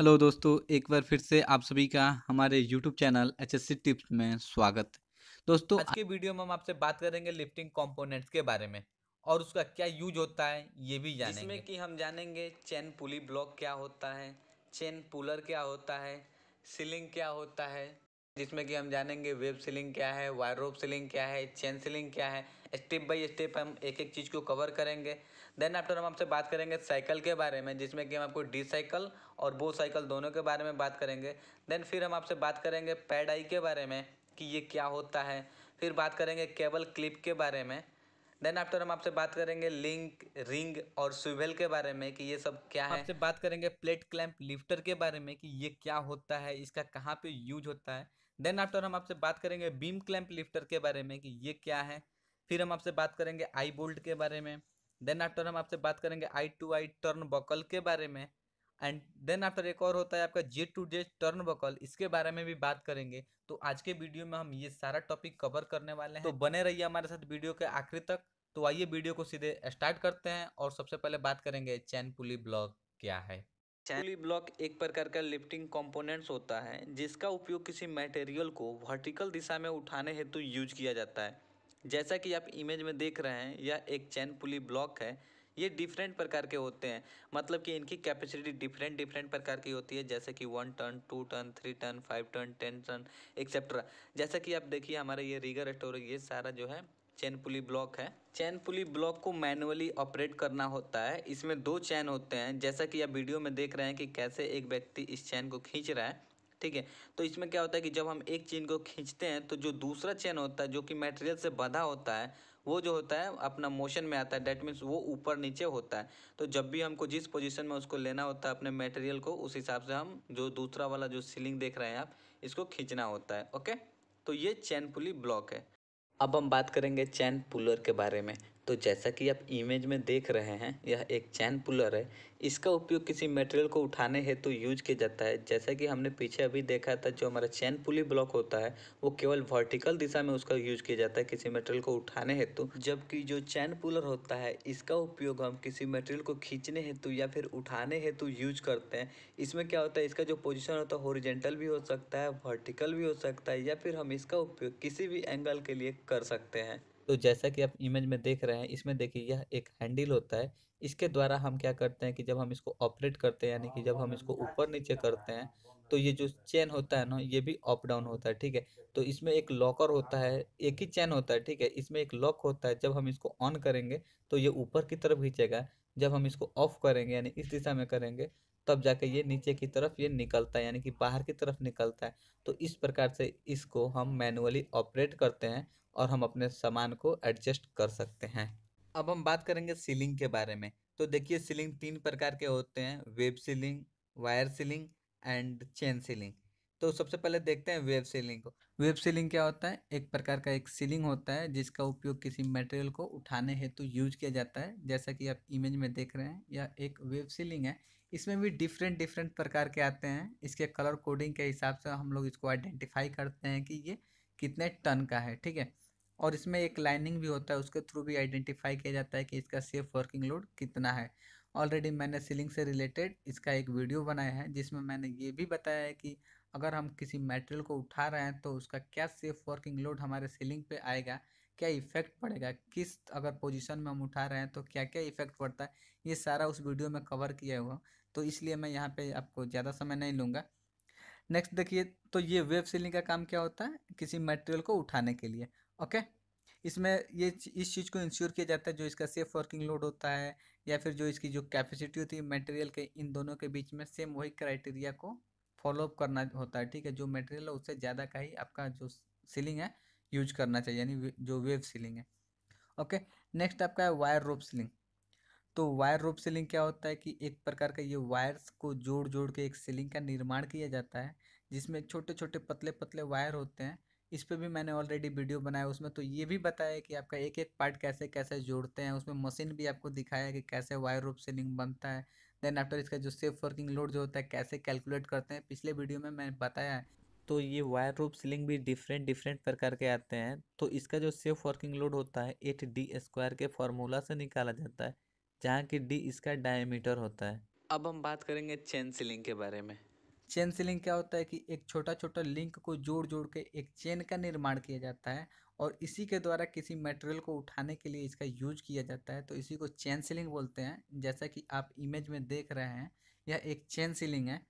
Hello दोस्तों एक बार फिर से आप सभी का हमारे YouTube channel H S tips में स्वागत दोस्तों आज के वीडियो में हम आपसे बात करेंगे लिफ्टिंग कंपोनेंट्स के बारे में और उसका क्या यूज होता है ये भी जानेंगे इसमें कि हम जानेंगे चेन पुली ब्लॉक क्या होता है चेन पुलर क्या होता है सीलिंग क्या होता है जिसमें कि हम जानेंगे वेब सीलिंग क्या है वायर रोप सीलिंग क्या है चेन सीलिंग क्या है स्टेप बाय स्टेप हम एक एक चीज़ को कवर करेंगे देन आफ्टर हम आपसे बात करेंगे साइकिल के बारे में जिसमें कि हम आपको डी साइकिल और बो साइकिल दोनों के बारे में बात करेंगे देन फिर हम आपसे बात करेंगे पैड आई के बारे में कि ये क्या होता है फिर बात करेंगे केबल क्लिप के बारे में देन आफ्टर हम आपसे बात करेंगे लिंक रिंग और स्विवेल के बारे में कि ये सब क्या है आपसे बात करेंगे प्लेट क्लैंप लिफ्टर के बारे में कि ये क्या होता है इसका कहाँ पे यूज होता है देन आफ्टर हम आपसे बात करेंगे बीम क्लैम्प लिफ्टर के बारे में कि ये क्या है फिर हम आपसे बात करेंगे आई बोल्ट के बारे में देन आफ्टर हम आपसे बात करेंगे eye to eye turnbuckle के बारे में एंड देन आफ्टर एक और होता है आपका J to J turnbuckle इसके बारे में भी बात करेंगे तो आज के वीडियो में हम ये सारा टॉपिक कवर करने वाले हैं तो बने रहिए हमारे साथ वीडियो के आखिरी तक तो आइए वीडियो को सीधे स्टार्ट करते हैं और सबसे पहले बात करेंगे चैन पुली ब्लॉग क्या है चैली ब्लॉक एक प्रकार का लिफ्टिंग कंपोनेंट्स होता है जिसका उपयोग किसी मटेरियल को वर्टिकल दिशा में उठाने हेतु यूज किया जाता है जैसा कि आप इमेज में देख रहे हैं यह एक चैन पुली ब्लॉक है ये डिफरेंट प्रकार के होते हैं मतलब कि इनकी कैपेसिटी डिफरेंट डिफरेंट प्रकार की होती है जैसे कि one ton two ton three ton five ton ten ton etcetera जैसा कि आप देखिए हमारा ये रिगर स्टोरेज ये सारा जो है चैन पुली ब्लॉक है चैन पुली ब्लॉक को मैनुअली ऑपरेट करना होता है इसमें दो चैन होते हैं जैसा कि आप वीडियो में देख रहे हैं कि कैसे एक व्यक्ति इस चैन को खींच रहा है ठीक है तो इसमें क्या होता है कि जब हम एक चेन को खींचते हैं तो जो दूसरा चैन होता है जो कि मटेरियल से बंधा होता है वो जो होता है अपना मोशन में आता है डैट मीन्स वो ऊपर नीचे होता है तो जब भी हमको जिस पोजीशन में उसको लेना होता है अपने मटेरियल को उस हिसाब से हम जो दूसरा वाला जो सीलिंग देख रहे हैं आप इसको खींचना होता है ओके तो ये चैन पुली ब्लॉक है अब हम बात करेंगे चैन पुलर के बारे में तो जैसा कि आप इमेज में देख रहे हैं यह एक चैन पुलर है इसका उपयोग किसी मटेरियल को उठाने हेतु तो यूज किया जाता है जैसा कि हमने पीछे अभी देखा था जो हमारा चैन पुली ब्लॉक होता है वो केवल वर्टिकल दिशा में उसका यूज किया जाता है किसी मटेरियल को उठाने हेतु तो। जबकि जो चैन पुलर होता है इसका उपयोग हम किसी मटेरियल को खींचने हेतु या फिर उठाने हेतु यूज करते हैं इसमें क्या होता है इसका जो पोजिशन होता है होरिजेंटल भी हो सकता है वर्टिकल भी हो सकता है या फिर हम इसका उपयोग किसी भी एंगल के लिए कर सकते हैं तो जैसा कि आप इमेज में देख रहे हैं इसमें देखिए यह एक हैंडल होता है इसके द्वारा हम क्या करते हैं कि जब हम इसको ऑपरेट करते हैं यानी कि जब हम इसको ऊपर नीचे करते हैं तो ये जो चेन होता है ना ये भी अप डाउन होता है ठीक है तो इसमें एक लॉकर होता है एक ही चेन होता है ठीक है इसमें एक लॉक होता है जब हम इसको ऑन करेंगे तो ये ऊपर की तरफ खींचेगा जब हम इसको ऑफ करेंगे यानी इस दिशा में करेंगे तब जाकर ये नीचे की तरफ ये निकलता है यानी कि बाहर की तरफ निकलता है तो इस प्रकार से इसको हम मैनुअली ऑपरेट करते हैं और हम अपने सामान को एडजस्ट कर सकते हैं अब हम बात करेंगे सीलिंग के बारे में तो देखिए सीलिंग तीन प्रकार के होते हैं web sling wire sling and chain sling तो सबसे पहले देखते हैं वेब सीलिंग को वेब सीलिंग क्या होता है एक प्रकार का एक सीलिंग होता है जिसका उपयोग किसी मटेरियल को उठाने हेतु तो यूज किया जाता है जैसा कि आप इमेज में देख रहे हैं या एक वेब सीलिंग है इसमें भी डिफरेंट डिफरेंट प्रकार के आते हैं इसके कलर कोडिंग के हिसाब से हम लोग इसको आइडेंटिफाई करते हैं कि ये कितने टन का है ठीक है और इसमें एक लाइनिंग भी होता है उसके थ्रू भी आइडेंटिफाई किया जाता है कि इसका सेफ वर्किंग लोड कितना है ऑलरेडी मैंने सीलिंग से रिलेटेड इसका एक वीडियो बनाया है जिसमें मैंने ये भी बताया है कि अगर हम किसी मेटेरियल को उठा रहे हैं तो उसका क्या सेफ वर्किंग लोड हमारे सीलिंग पे आएगा क्या इफेक्ट पड़ेगा किस अगर पोजीशन में हम उठा रहे हैं तो क्या क्या इफेक्ट पड़ता है ये सारा उस वीडियो में कवर किया हुआ तो इसलिए मैं यहाँ पे आपको ज़्यादा समय नहीं लूँगा नेक्स्ट देखिए तो ये वेब सीलिंग का काम क्या होता है किसी मटेरियल को उठाने के लिए ओके इसमें ये इस चीज़ को इंश्योर किया जाता है जो इसका सेफ वर्किंग लोड होता है या फिर जो इसकी जो कैपेसिटी होती है मटेरियल के इन दोनों के बीच में सेम वही क्राइटेरिया को फॉलोअप करना होता है ठीक है जो मटेरियल है उससे ज़्यादा का ही आपका जो सीलिंग है यूज करना चाहिए यानी जो वेव सीलिंग है ओके नेक्स्ट आपका है वायर रोप सीलिंग तो वायर रोप सीलिंग क्या होता है कि एक प्रकार का ये वायर्स को जोड़ जोड़ के एक सीलिंग का निर्माण किया जाता है जिसमें छोटे छोटे पतले पतले वायर होते हैं इस पर भी मैंने ऑलरेडी वीडियो बनाया उसमें तो ये भी बताया कि आपका एक एक पार्ट कैसे कैसे जोड़ते हैं उसमें मशीन भी आपको दिखाया कि कैसे वायर रोप सीलिंग बनता है देन आफ्टर इसका जो सेफ वर्किंग लोड जो होता है कैसे कैलकुलेट करते हैं पिछले वीडियो में मैंने बताया है तो ये वायर रूप सीलिंग भी डिफरेंट डिफरेंट प्रकार के आते हैं तो इसका जो सेफ वर्किंग लोड होता है एट डी स्क्वायर के फॉर्मूला से निकाला जाता है जहाँ की डी इसका डायमीटर होता है अब हम बात करेंगे चेन सीलिंग के बारे में चेन सीलिंग क्या होता है कि एक छोटा छोटा लिंक को जोड़ जोड़ के एक चेन का निर्माण किया जाता है और इसी के द्वारा किसी मटेरियल को उठाने के लिए इसका यूज किया जाता है तो इसी को चेन सीलिंग बोलते हैं जैसा कि आप इमेज में देख रहे हैं यह एक चेन सीलिंग है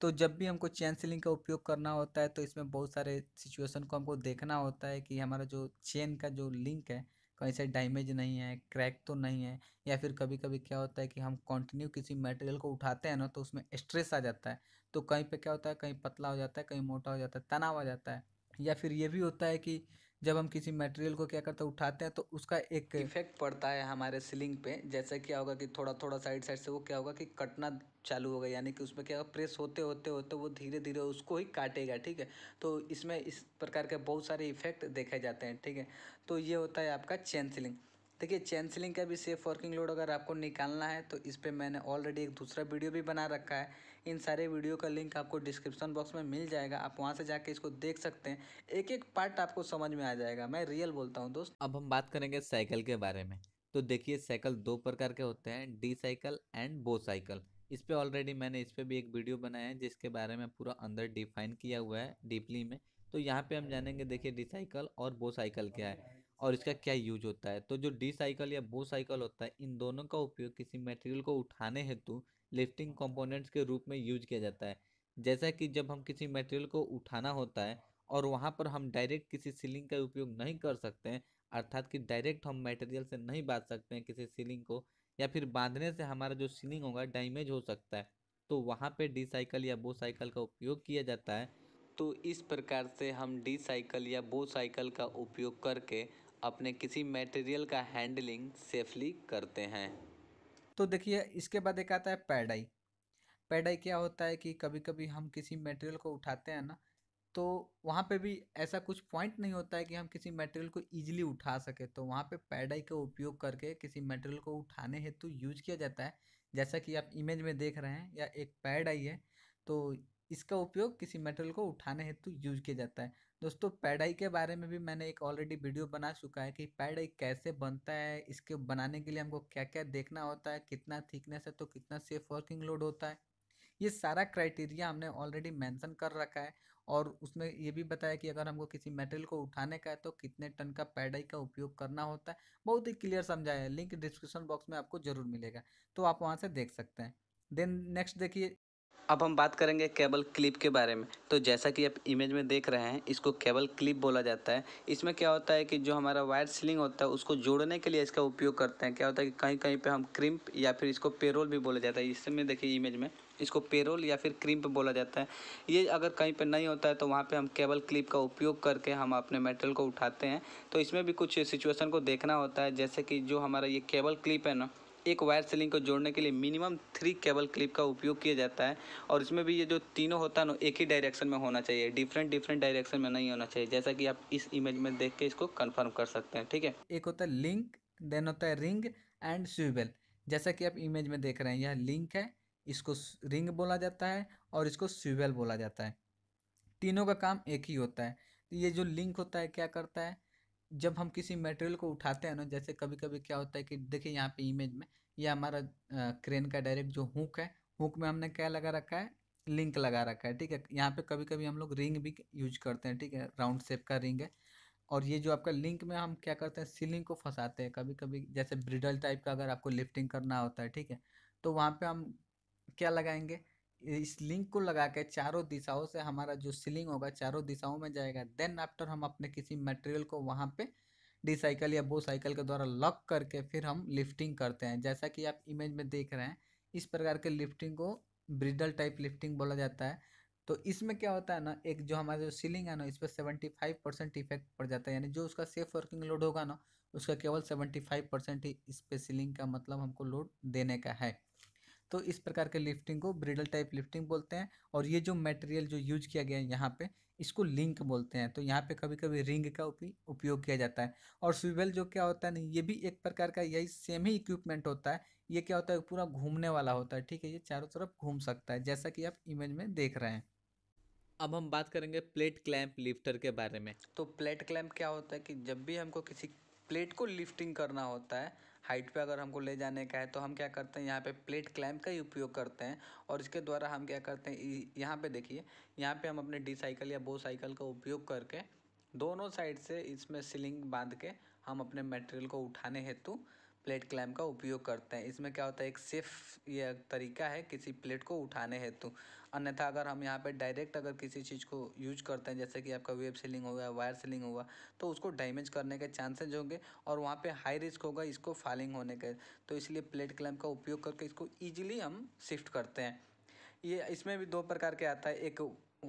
तो जब भी हमको चेन सीलिंग का उपयोग करना होता है तो इसमें बहुत सारे सिचुएशन को हमको देखना होता है कि हमारा जो चेन का जो लिंक है कहीं से डैमेज नहीं है क्रैक तो नहीं है या फिर कभी कभी क्या होता है कि हम कंटिन्यू किसी मटेरियल को उठाते हैं ना तो उसमें स्ट्रेस आ जाता है तो कहीं पे क्या होता है कहीं पतला हो जाता है कहीं मोटा हो जाता है तनाव आ जाता है या फिर ये भी होता है कि जब हम किसी मटेरियल को क्या करते हैं उठाते हैं तो उसका एक इफेक्ट पड़ता है हमारे सीलिंग पे जैसे क्या होगा कि थोड़ा थोड़ा साइड साइड से वो क्या होगा कि कटना चालू होगा यानी कि उसमें क्या होगा प्रेस होते होते होते वो धीरे धीरे उसको ही काटेगा ठीक है तो इसमें इस प्रकार के बहुत सारे इफेक्ट देखे जाते हैं ठीक है तो ये होता है आपका चैन सीलिंग देखिए चैन सीलिंग का भी सेफ वर्किंग लोड अगर आपको निकालना है तो इस पर मैंने ऑलरेडी एक दूसरा वीडियो भी बना रखा है इन सारे वीडियो का लिंक आपको डिस्क्रिप्शन बॉक्स में मिल जाएगा आप वहाँ से जाके इसको देख सकते हैं एक एक पार्ट आपको समझ में आ जाएगा मैं रियल बोलता हूँ दोस्त अब हम बात करेंगे साइकिल के बारे में तो देखिए साइकिल दो प्रकार के होते हैं D shackle and bow shackle इस पर ऑलरेडी मैंने इस पर भी एक वीडियो बनाया है जिसके बारे में पूरा अंदर डिफाइन किया हुआ है डीपली में तो यहाँ पे हम जानेंगे देखिए डी साइकिल और बो साइकिल क्या है और इसका क्या यूज होता है तो जो डी साइकिल या बो साइकिल होता है इन दोनों का उपयोग किसी मटेरियल को उठाने हेतु लिफ्टिंग कंपोनेंट्स के रूप में यूज किया जाता है जैसा कि जब हम किसी मटेरियल को उठाना होता है और वहाँ पर हम डायरेक्ट किसी सीलिंग का उपयोग नहीं कर सकते हैं अर्थात कि डायरेक्ट हम मटेरियल से नहीं बांध सकते हैं किसी सीलिंग को या फिर बांधने से हमारा जो सीलिंग होगा डैमेज हो सकता है तो वहाँ पर डी साइकिल या बो साइकिल का उपयोग किया जाता है तो इस प्रकार से हम डी साइकिल या बो साइकिल का उपयोग करके अपने किसी मटेरियल का हैंडलिंग सेफली करते हैं तो देखिए इसके बाद एक आता है पैडाई पैडाई क्या होता है कि कभी कभी हम किसी मटेरियल को उठाते हैं ना तो वहाँ पे भी ऐसा कुछ पॉइंट नहीं होता है कि हम किसी मटेरियल को इजीली उठा सके तो वहाँ पे पैडाई का उपयोग करके किसी मटेरियल को उठाने हेतु यूज किया जाता है जैसा कि आप इमेज में देख रहे हैं या एक पैड आई है तो इसका उपयोग किसी मेटेरियल को उठाने हेतु यूज किया जाता है दोस्तों पैडाई के बारे में भी मैंने एक ऑलरेडी वीडियो बना चुका है कि पैडाई कैसे बनता है इसके बनाने के लिए हमको क्या क्या देखना होता है कितना थिकनेस है तो कितना सेफ वर्किंग लोड होता है ये सारा क्राइटेरिया हमने ऑलरेडी मेंशन कर रखा है और उसमें ये भी बताया कि अगर हमको किसी मटेरियल को उठाने का है तो कितने टन का पैडाई का उपयोग करना होता है बहुत ही क्लियर समझाया है लिंक डिस्क्रिप्शन बॉक्स में आपको जरूर मिलेगा तो आप वहाँ से देख सकते हैं देन नेक्स्ट देखिए अब हम बात करेंगे केबल क्लिप के बारे में तो जैसा कि आप इमेज में देख रहे हैं इसको केबल क्लिप बोला जाता है इसमें क्या होता है कि जो हमारा वायर सीलिंग होता है उसको जोड़ने के लिए इसका उपयोग करते हैं क्या होता है कि कहीं कहीं पे हम क्रिम्प या फिर इसको पेरोल भी बोला जाता है इसमें देखिए इमेज में इसको पेरोल या फिर क्रिम्प बोला जाता है ये अगर कहीं पर नहीं होता है तो वहाँ पर हम केबल क्लिप का उपयोग करके हम अपने मेटल को उठाते हैं तो इसमें भी कुछ सिचुएसन को देखना होता है जैसे कि जो हमारा ये केबल क्लिप है ना एक वायर सीलिंग लिंक को जोड़ने के लिए मिनिमम थ्री केबल क्लिप का उपयोग किया जाता है और इसमें भी ये जो तीनों होता है ना एक ही डायरेक्शन में होना चाहिए डिफरेंट डिफरेंट डायरेक्शन में नहीं होना चाहिए जैसा कि आप इस इमेज में देख के इसको कन्फर्म कर सकते हैं ठीक है एक होता है लिंक देन होता है रिंग एंड स्विबेल जैसा कि आप इमेज में देख रहे हैं यह लिंक है इसको रिंग बोला जाता है और इसको स्विबेल बोला जाता है तीनों का काम एक ही होता है तो ये जो लिंक होता है क्या करता है जब हम किसी मटेरियल को उठाते हैं ना जैसे कभी कभी क्या होता है कि देखिए यहाँ पे इमेज में यह हमारा क्रेन का डायरेक्ट जो हुक है हुक में हमने क्या लगा रखा है लिंक लगा रखा है ठीक है यहाँ पे कभी कभी हम लोग रिंग भी यूज करते हैं ठीक है राउंड शेप का रिंग है और ये जो आपका लिंक में हम क्या करते हैं सीलिंग को फंसाते हैं कभी कभी जैसे ब्रिडल टाइप का अगर आपको लिफ्टिंग करना होता है ठीक है तो वहाँ पर हम क्या लगाएंगे इस लिंक को लगा के चारों दिशाओं से हमारा जो सीलिंग होगा चारों दिशाओं में जाएगा देन आफ्टर हम अपने किसी मटेरियल को वहाँ पे डी साइकिल या बो साइकिल के द्वारा लॉक करके फिर हम लिफ्टिंग करते हैं जैसा कि आप इमेज में देख रहे हैं इस प्रकार के लिफ्टिंग को ब्रिडल टाइप लिफ्टिंग बोला जाता है तो इसमें क्या होता है ना एक जो हमारा जो सीलिंग है ना इस पर सेवेंटी फाइव परसेंट इफेक्ट पड़ जाता है यानी जो उसका सेफ वर्किंग लोड होगा ना उसका केवल सेवेंटी फाइव परसेंट ही इस पर सीलिंग का मतलब हमको लोड देने का है तो इस प्रकार के लिफ्टिंग को ब्रिडल टाइप लिफ्टिंग बोलते हैं और ये जो मटेरियल जो यूज किया गया है यहाँ पे इसको लिंक बोलते हैं तो यहाँ पे कभी कभी रिंग का उपयोग किया जाता है और स्विवेल जो क्या होता है ना ये भी एक प्रकार का यही सेम ही इक्विपमेंट होता है ये क्या होता है पूरा घूमने वाला होता है ठीक है ये चारों तरफ घूम सकता है जैसा कि आप इमेज में देख रहे हैं अब हम बात करेंगे प्लेट क्लैंप लिफ्टर के बारे में तो प्लेट क्लैंप क्या होता है कि जब भी हमको किसी प्लेट को लिफ्टिंग करना होता है हाइट पे अगर हमको ले जाने का है तो हम क्या करते हैं यहाँ पे प्लेट क्लैंप का ही उपयोग करते हैं और इसके द्वारा हम क्या करते हैं यहाँ पे देखिए यहाँ पे हम अपने डी साइकिल या बो साइकिल का उपयोग करके दोनों साइड से इसमें सीलिंग बांध के हम अपने मटेरियल को उठाने हेतु प्लेट क्लैम का उपयोग करते हैं इसमें क्या होता है एक सेफ यह तरीका है किसी प्लेट को उठाने हेतु अन्यथा अगर हम यहाँ पे डायरेक्ट अगर किसी चीज़ को यूज करते हैं जैसे कि आपका वेब सीलिंग हो गया वायर सीलिंग हुआ तो उसको डैमेज करने के चांसेज होंगे और वहाँ पे हाई रिस्क होगा इसको फॉलिंग होने के तो इसलिए प्लेट क्लैम का उपयोग करके इसको ईजिली हम शिफ्ट करते हैं ये इसमें भी दो प्रकार के आता है एक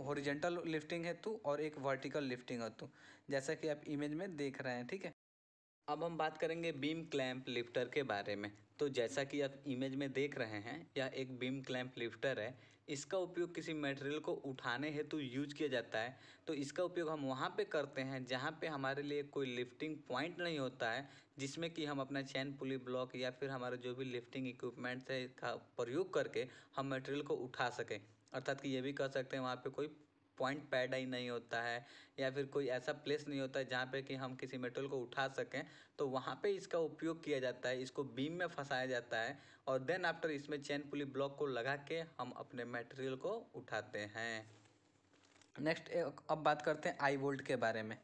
हॉरिजेंटल लिफ्टिंग हेतु और एक वर्टिकल लिफ्टिंग हेतु जैसा कि आप इमेज में देख रहे हैं ठीक है अब हम बात करेंगे बीम क्लैंप लिफ्टर के बारे में तो जैसा कि आप इमेज में देख रहे हैं यह एक बीम क्लैंप लिफ्टर है इसका उपयोग किसी मटेरियल को उठाने हेतु यूज किया जाता है तो इसका उपयोग हम वहाँ पे करते हैं जहाँ पे हमारे लिए कोई लिफ्टिंग पॉइंट नहीं होता है जिसमें कि हम अपना चैन पुली ब्लॉक या फिर हमारे जो भी लिफ्टिंग इक्विपमेंट्स है का प्रयोग करके हम मटेरियल को उठा सकें अर्थात कि ये भी कह सकते हैं वहाँ पे कोई पॉइंट पैड ही नहीं होता है या फिर कोई ऐसा प्लेस नहीं होता है जहाँ पर कि हम किसी मेटल को उठा सकें तो वहाँ पर इसका उपयोग किया जाता है इसको बीम में फंसाया जाता है और देन आफ्टर इसमें चैन पुली ब्लॉक को लगा के हम अपने मटेरियल को उठाते हैं नेक्स्ट अब बात करते हैं आई वोल्ट के बारे में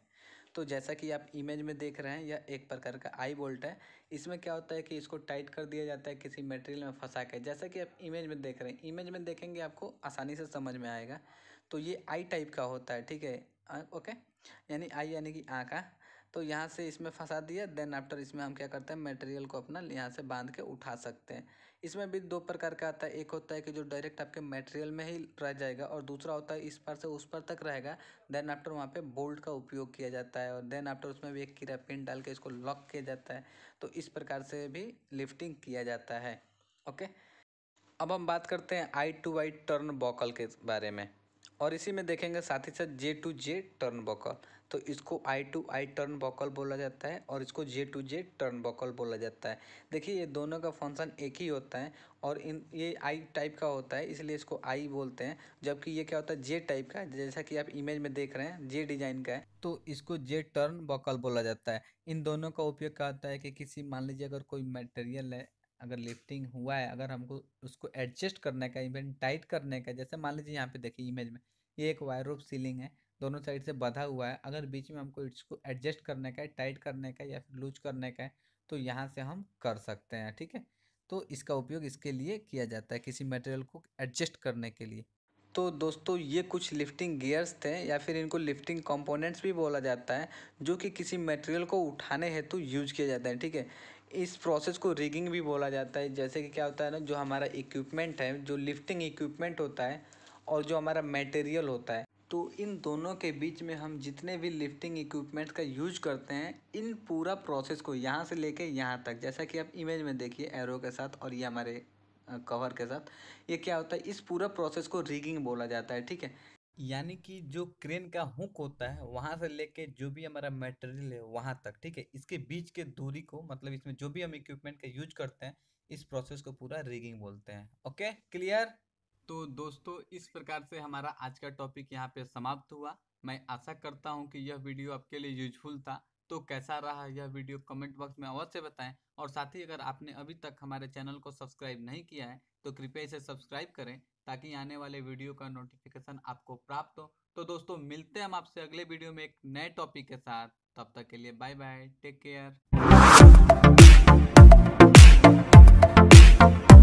तो जैसा कि आप इमेज में देख रहे हैं यह एक प्रकार का आई बोल्ट है इसमें क्या होता है कि इसको टाइट कर दिया जाता है किसी मटेरियल में फंसा के जैसा कि आप इमेज में देख रहे हैं इमेज में देखेंगे आपको आसानी से समझ में आएगा तो ये आई टाइप का होता है ठीक है ओके यानी आई यानी कि आँखा तो यहाँ से इसमें फंसा दिया देन आफ्टर इसमें हम क्या करते हैं मटेरियल को अपना यहाँ से बांध के उठा सकते हैं इसमें भी दो प्रकार का आता है एक होता है कि जो डायरेक्ट आपके मटेरियल में ही रह जाएगा और दूसरा होता है इस पर से उस पर तक रहेगा देन आफ्टर वहाँ पे बोल्ट का उपयोग किया जाता है और देन आफ्टर उसमें भी एक किरा पिन डाल के इसको लॉक किया जाता है तो इस प्रकार से भी लिफ्टिंग किया जाता है ओके अब हम बात करते हैं आई टू आई टर्न बॉकल के बारे में और इसी में देखेंगे साथ ही साथ जे टू जे टर्न बॉकल तो इसको आई टू आई टर्न बॉकल बोला जाता है और इसको जे टू जे टर्न बॉकल बोला जाता है देखिए ये दोनों का फंक्शन एक ही होता है और इन ये आई टाइप का होता है इसलिए इसको आई बोलते हैं जबकि ये क्या होता है जे टाइप का जैसा कि आप इमेज में देख रहे हैं जे डिज़ाइन का है तो इसको जे टर्न बॉकल बोला जाता है इन दोनों का उपयोग क्या होता है कि किसी मान लीजिए अगर कोई मटेरियल है अगर लिफ्टिंग हुआ है अगर हमको उसको एडजस्ट करने का इवन टाइट करने का जैसे मान लीजिए यहाँ पे देखिए इमेज में ये एक वायर रूप सीलिंग है दोनों साइड से बधा हुआ है अगर बीच में हमको इसको एडजस्ट करने का है टाइट करने का या फिर लूज करने का है तो यहाँ से हम कर सकते हैं ठीक है तो इसका उपयोग इसके लिए किया जाता है किसी मटेरियल को एडजस्ट करने के लिए तो दोस्तों ये कुछ लिफ्टिंग गियर्स थे या फिर इनको लिफ्टिंग कंपोनेंट्स भी बोला जाता है जो कि किसी मटेरियल को उठाने हेतु यूज किया जाता है ठीक है इस प्रोसेस को रिगिंग भी बोला जाता है जैसे कि क्या होता है ना जो हमारा इक्विपमेंट है जो लिफ्टिंग इक्विपमेंट होता है और जो हमारा मटेरियल होता है तो इन दोनों के बीच में हम जितने भी लिफ्टिंग इक्विपमेंट्स का यूज करते हैं इन पूरा प्रोसेस को यहाँ से लेके यहाँ तक जैसा कि आप इमेज में देखिए एरो के साथ और ये हमारे कवर के साथ ये क्या होता है इस पूरा प्रोसेस को रिगिंग बोला जाता है ठीक है यानी कि जो क्रेन का हुक होता है वहाँ से लेके जो भी हमारा मटेरियल है वहाँ तक ठीक है इसके बीच के दूरी को मतलब इसमें जो भी हम इक्विपमेंट का यूज करते हैं इस प्रोसेस को पूरा रिगिंग बोलते हैं ओके क्लियर तो दोस्तों इस प्रकार से हमारा आज का टॉपिक यहाँ पे समाप्त हुआ मैं आशा करता हूँ कि यह वीडियो आपके लिए यूजफुल था तो कैसा रहा यह वीडियो कमेंट बॉक्स में अवश्य बताएं और साथ ही अगर आपने अभी तक हमारे चैनल को सब्सक्राइब नहीं किया है तो कृपया इसे सब्सक्राइब करें ताकि आने वाले वीडियो का नोटिफिकेशन आपको प्राप्त हो तो दोस्तों मिलते हैं हम आपसे अगले वीडियो में एक नए टॉपिक के साथ तब तक के लिए बाय बाय टेक केयर